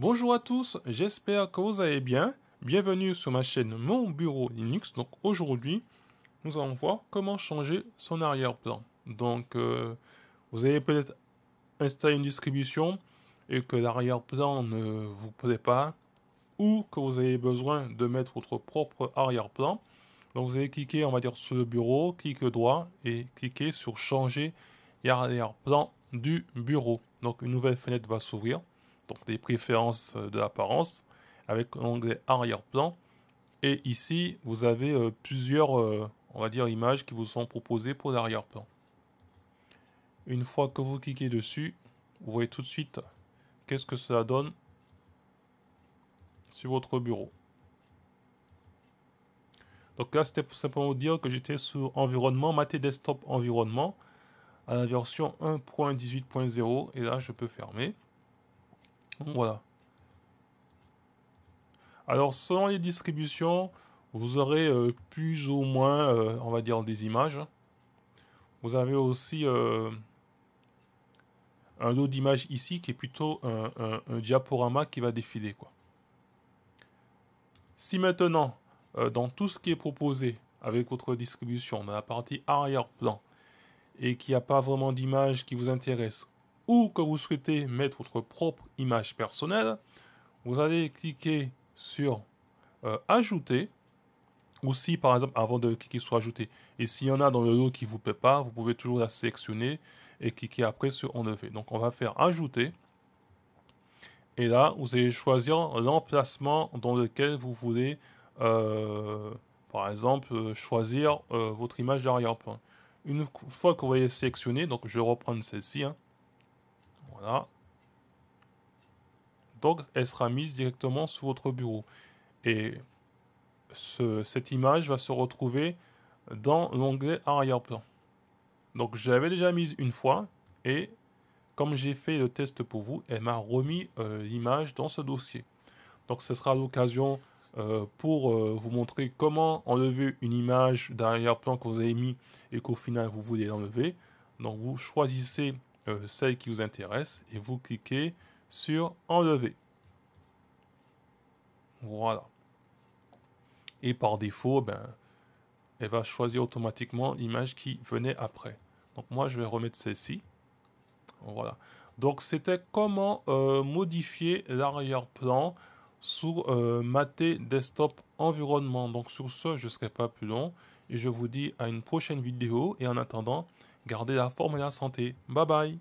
Bonjour à tous, j'espère que vous allez bien. Bienvenue sur ma chaîne Mon Bureau Linux. Donc aujourd'hui, nous allons voir comment changer son arrière-plan. Donc euh, vous avez peut-être installé une distribution et que l'arrière-plan ne vous plaît pas ou que vous avez besoin de mettre votre propre arrière-plan. Donc vous allez cliquer, on va dire, sur le bureau, Clique droit et cliquer sur changer larrière plan du bureau. Donc une nouvelle fenêtre va s'ouvrir donc des préférences euh, de l'apparence, avec l'onglet arrière-plan. Et ici, vous avez euh, plusieurs, euh, on va dire, images qui vous sont proposées pour l'arrière-plan. Une fois que vous cliquez dessus, vous voyez tout de suite qu'est-ce que cela donne sur votre bureau. Donc là, c'était pour simplement dire que j'étais sur environnement, maté desktop environnement, à la version 1.18.0, et là, je peux fermer. Hein. Voilà. Alors, selon les distributions, vous aurez euh, plus ou moins, euh, on va dire, des images. Vous avez aussi euh, un lot d'images ici qui est plutôt un, diaporama qui va défiler. Quoi. Si maintenant, dans tout ce qui est proposé avec votre distribution, dans la partie arrière-plan, et qu'il n'y a pas vraiment d'image qui vous intéresse, ou que vous souhaitez mettre votre propre image personnelle, vous allez cliquer sur euh, Ajouter. Ou si, par exemple, avant de cliquer sur Ajouter, et s'il y en a dans le lot qui vous plaît pas, vous pouvez toujours la sélectionner et cliquer après sur Enlever. Donc, on va faire Ajouter. Et là, vous allez choisir l'emplacement dans lequel vous voulez, euh, par exemple, choisir euh, votre image d'arrière-plan. Une fois que vous voyez sélectionné, donc je reprends reprendre celle-ci, hein. Voilà. Donc, elle sera mise directement sous votre bureau. Et cette image va se retrouver dans l'onglet arrière-plan. Donc, j'avais déjà mise une fois et comme j'ai fait le test pour vous, elle m'a remis euh, l'image dans ce dossier. Donc, ce sera l'occasion euh, pour euh, vous montrer comment enlever une image d'arrière-plan que vous avez mis et qu'au final vous voulez enlever Donc, vous choisissez euh, celle qui vous intéresse et vous cliquez sur enlever. Voilà. Et par défaut, ben, elle va choisir automatiquement l'image qui venait après. Donc moi, je vais remettre celle-ci. Voilà. Donc c'était comment euh, modifier l'arrière-plan sous euh, Maté Desktop Environnement. Donc sur ce, je ne serai pas plus long. Et je vous dis à une prochaine vidéo. Et en attendant, gardez la forme et la santé. Bye bye